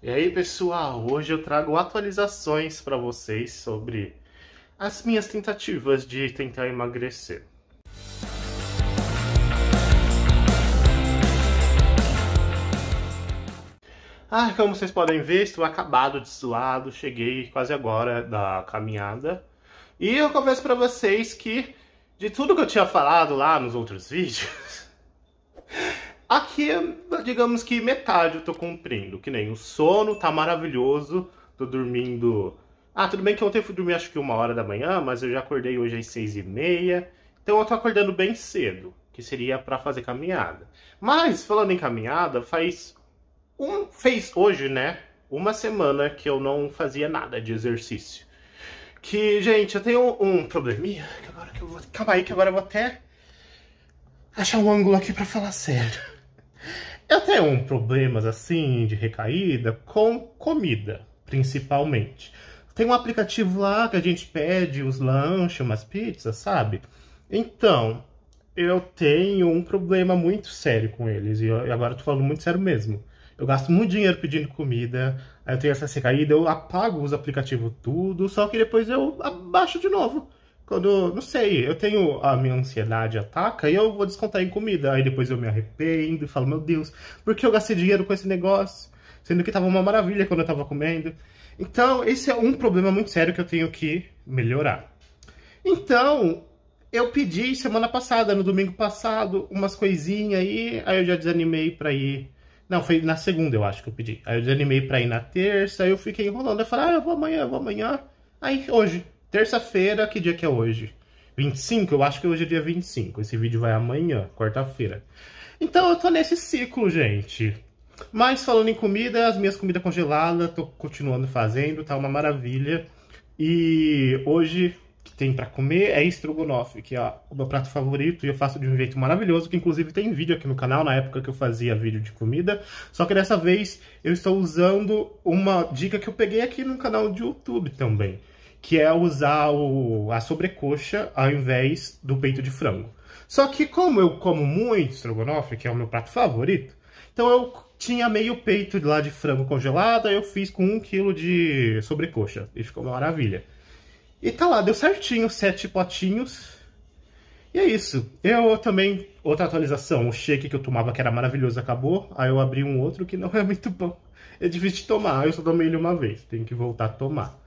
E aí pessoal, hoje eu trago atualizações para vocês sobre as minhas tentativas de tentar emagrecer. Ah, como vocês podem ver, estou acabado, suado, cheguei quase agora da caminhada. E eu confesso para vocês que de tudo que eu tinha falado lá nos outros vídeos, Aqui, digamos que metade eu tô cumprindo, que nem o sono tá maravilhoso, tô dormindo... Ah, tudo bem que ontem eu fui dormir acho que uma hora da manhã, mas eu já acordei hoje às seis e meia, então eu tô acordando bem cedo, que seria para fazer caminhada. Mas, falando em caminhada, faz um... fez hoje, né, uma semana que eu não fazia nada de exercício. Que, gente, eu tenho um probleminha, que agora que eu vou... Calma aí, que agora eu vou até achar um ângulo aqui pra falar sério. Eu tenho um problemas assim de recaída com comida, principalmente. Tem um aplicativo lá que a gente pede os lanches, umas pizzas, sabe? Então, eu tenho um problema muito sério com eles. E, eu, agora eu tô falando muito sério mesmo. Eu gasto muito dinheiro pedindo comida, aí eu tenho essa recaída, eu apago os aplicativos tudo, só que depois eu abaixo de novo. Quando, não sei, eu tenho a minha ansiedade ataca e eu vou descontar em comida. Aí depois eu me arrependo e falo, meu Deus, por que eu gastei dinheiro com esse negócio? Sendo que tava uma maravilha quando eu tava comendo. Então, esse é um problema muito sério que eu tenho que melhorar. Então, eu pedi semana passada, no domingo passado, umas coisinhas aí, aí eu já desanimei pra ir. Não, foi na segunda, eu acho que eu pedi. Aí eu desanimei pra ir na terça, aí eu fiquei enrolando. Eu falei, ah, eu vou amanhã, eu vou amanhã. Aí, hoje, terça-feira, que dia que é hoje? 25? Eu acho que hoje é dia 25. Esse vídeo vai amanhã, quarta-feira. Então eu tô nesse ciclo, gente. Mas falando em comida, as minhas comidas congeladas, tô continuando fazendo, tá uma maravilha. E hoje que tem para comer é estrogonofe, que é o meu prato favorito e eu faço de um jeito maravilhoso, que inclusive tem vídeo aqui no canal, na época que eu fazia vídeo de comida. Só que dessa vez eu estou usando uma dica que eu peguei aqui no canal do YouTube também que é usar o, a sobrecoxa ao invés do peito de frango. Só que como eu como muito estrogonofe, que é o meu prato favorito, então eu tinha meio peito lá de frango congelado, aí eu fiz com um quilo de sobrecoxa, e ficou uma maravilha. E tá lá, deu certinho, sete potinhos. E é isso. Eu também, outra atualização, o shake que eu tomava que era maravilhoso acabou, aí eu abri um outro que não é muito bom. É difícil de tomar, eu só tomei ele uma vez, tenho que voltar a tomar.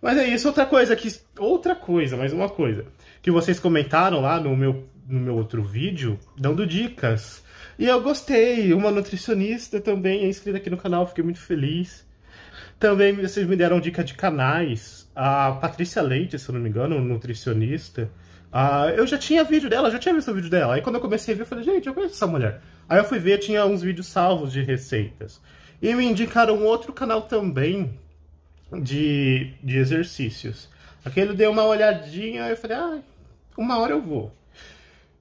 Mas é isso, outra coisa que. Outra coisa, mais uma coisa. Que vocês comentaram lá no meu, no meu outro vídeo, dando dicas. E eu gostei. Uma nutricionista também é inscrita aqui no canal, fiquei muito feliz. Também vocês me deram dica de canais. A Patrícia Leite, se eu não me engano, nutricionista. Uh, eu já tinha vídeo dela, já tinha visto o vídeo dela. Aí quando eu comecei a ver, eu falei, gente, eu conheço essa mulher. Aí eu fui ver, tinha uns vídeos salvos de receitas. E me indicaram outro canal também, de, de exercícios. Aquele deu uma olhadinha e eu falei, ah, uma hora eu vou.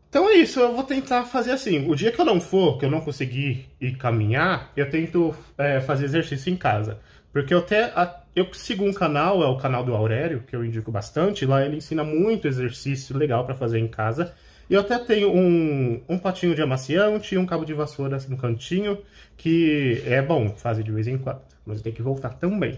Então é isso, eu vou tentar fazer assim. O dia que eu não for, que eu não conseguir ir caminhar, eu tento é, fazer exercício em casa. Porque eu até eu sigo um canal, é o canal do Aurélio que eu indico bastante. Lá ele ensina muito exercício legal para fazer em casa. E eu até tenho um, um potinho de amaciante e um cabo de vassoura no cantinho, que é bom fazer de vez em quando. Mas tem que voltar também.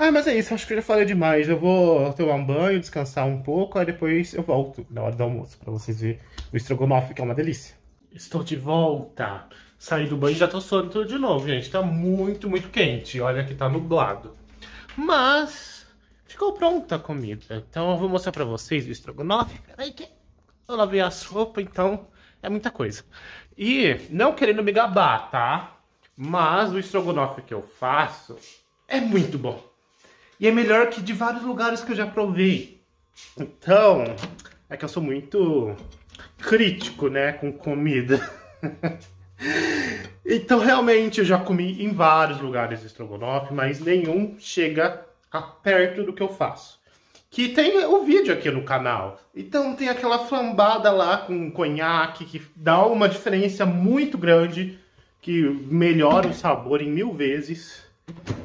Ah, mas é isso, acho que eu já falei demais. Eu vou tomar um banho, descansar um pouco, aí depois eu volto na hora do almoço, pra vocês verem o estrogonofe, que é uma delícia. Estou de volta. Saí do banho e já tô solto de novo, gente. Tá muito, muito quente. Olha que tá nublado. Mas ficou pronta a comida. Então eu vou mostrar pra vocês o estrogonofe. Peraí que eu lavei a roupas, então é muita coisa. E não querendo me gabar, tá? Mas o estrogonofe que eu faço é muito bom. E é melhor que de vários lugares que eu já provei. Então, é que eu sou muito crítico, né, com comida. então, realmente, eu já comi em vários lugares estrogonofe, mas nenhum chega a perto do que eu faço. Que tem o vídeo aqui no canal. Então, tem aquela flambada lá com conhaque que dá uma diferença muito grande, que melhora o sabor em mil vezes.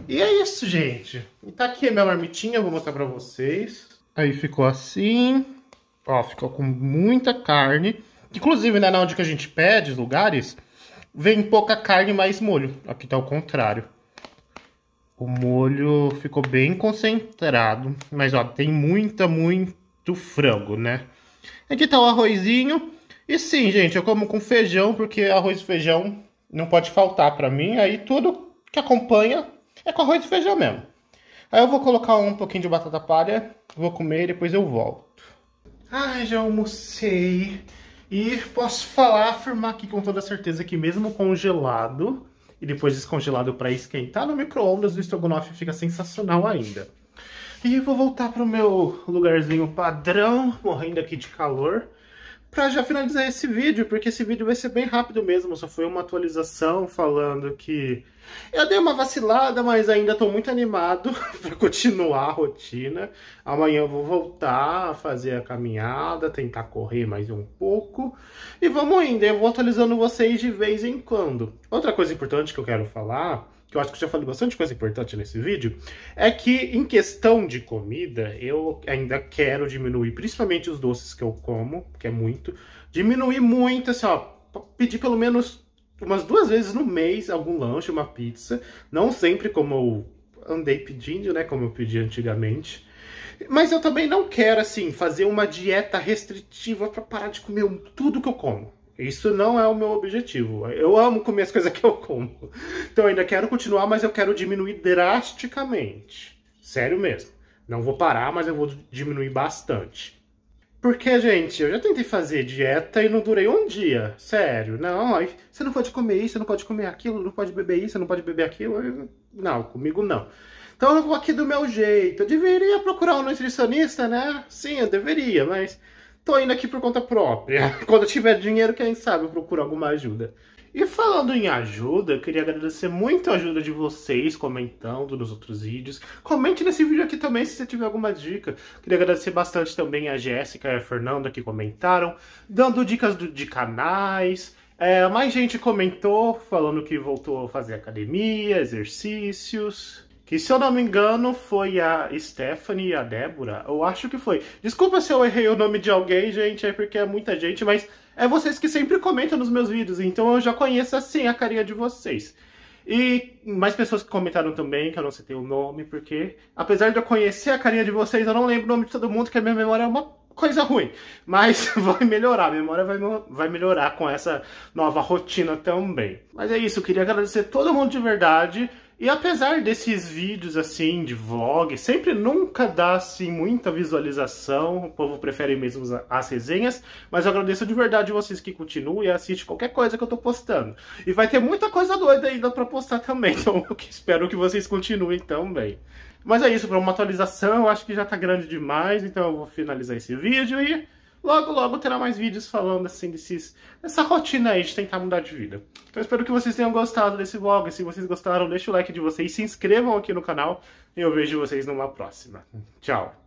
E é isso, gente. E tá aqui a minha marmitinha, vou mostrar pra vocês. Aí ficou assim. Ó, ficou com muita carne. Inclusive, né, na onde que a gente pede, os lugares, vem pouca carne e mais molho. Aqui tá o contrário. O molho ficou bem concentrado. Mas, ó, tem muita, muito frango, né? Aqui tá o arrozinho. E sim, gente, eu como com feijão, porque arroz e feijão não pode faltar pra mim. Aí tudo que acompanha é com arroz e feijão mesmo. Aí eu vou colocar um pouquinho de batata palha, vou comer e depois eu volto. Ah, já almocei. E posso falar, afirmar aqui com toda certeza que mesmo congelado e depois descongelado para esquentar no micro-ondas, o estrogonofe fica sensacional ainda. E vou voltar pro meu lugarzinho padrão, morrendo aqui de calor para já finalizar esse vídeo, porque esse vídeo vai ser bem rápido mesmo, só foi uma atualização falando que eu dei uma vacilada, mas ainda estou muito animado para continuar a rotina. Amanhã eu vou voltar a fazer a caminhada, tentar correr mais um pouco e vamos indo. eu vou atualizando vocês de vez em quando. Outra coisa importante que eu quero falar, que eu acho que eu já falei bastante coisa importante nesse vídeo, é que em questão de comida, eu ainda quero diminuir, principalmente os doces que eu como, que é muito, diminuir muito, assim, ó, pedir pelo menos umas duas vezes no mês algum lanche, uma pizza, não sempre como eu andei pedindo, né, como eu pedi antigamente. Mas eu também não quero, assim, fazer uma dieta restritiva para parar de comer tudo que eu como. Isso não é o meu objetivo. Eu amo comer as coisas que eu como. Então eu ainda quero continuar, mas eu quero diminuir drasticamente. Sério mesmo. Não vou parar, mas eu vou diminuir bastante. Porque, gente, eu já tentei fazer dieta e não durei um dia. Sério, não. Você não pode comer isso, você não pode comer aquilo, não pode beber isso, não pode beber aquilo. Não, comigo não. Então eu vou aqui do meu jeito. Eu deveria procurar um nutricionista, né? Sim, eu deveria, mas tô indo aqui por conta própria. Quando eu tiver dinheiro, quem sabe eu procuro alguma ajuda. E falando em ajuda, queria agradecer muito a ajuda de vocês comentando nos outros vídeos. Comente nesse vídeo aqui também se você tiver alguma dica. Queria agradecer bastante também a Jéssica e a Fernanda que comentaram, dando dicas do, de canais. É, mais gente comentou falando que voltou a fazer academia, exercícios. Que se eu não me engano foi a Stephanie e a Débora, eu acho que foi. Desculpa se eu errei o nome de alguém, gente, é porque é muita gente, mas é vocês que sempre comentam nos meus vídeos, então eu já conheço assim a carinha de vocês. E mais pessoas que comentaram também, que eu não citei o nome, porque apesar de eu conhecer a carinha de vocês, eu não lembro o nome de todo mundo, que a minha memória é uma coisa ruim. Mas vai melhorar, a memória vai, vai melhorar com essa nova rotina também. Mas é isso, eu queria agradecer todo mundo de verdade. E apesar desses vídeos assim de vlog, sempre nunca dá assim muita visualização, o povo prefere mesmo as resenhas, mas eu agradeço de verdade vocês que continuem e assistem qualquer coisa que eu tô postando. E vai ter muita coisa doida ainda para postar também, então espero que vocês continuem também. Mas é isso, para uma atualização, eu acho que já tá grande demais, então eu vou finalizar esse vídeo e Logo, logo terá mais vídeos falando assim desses, dessa rotina aí de tentar mudar de vida. Então espero que vocês tenham gostado desse vlog. Se vocês gostaram, deixa o like de vocês, se inscrevam aqui no canal e eu vejo vocês numa próxima. Tchau!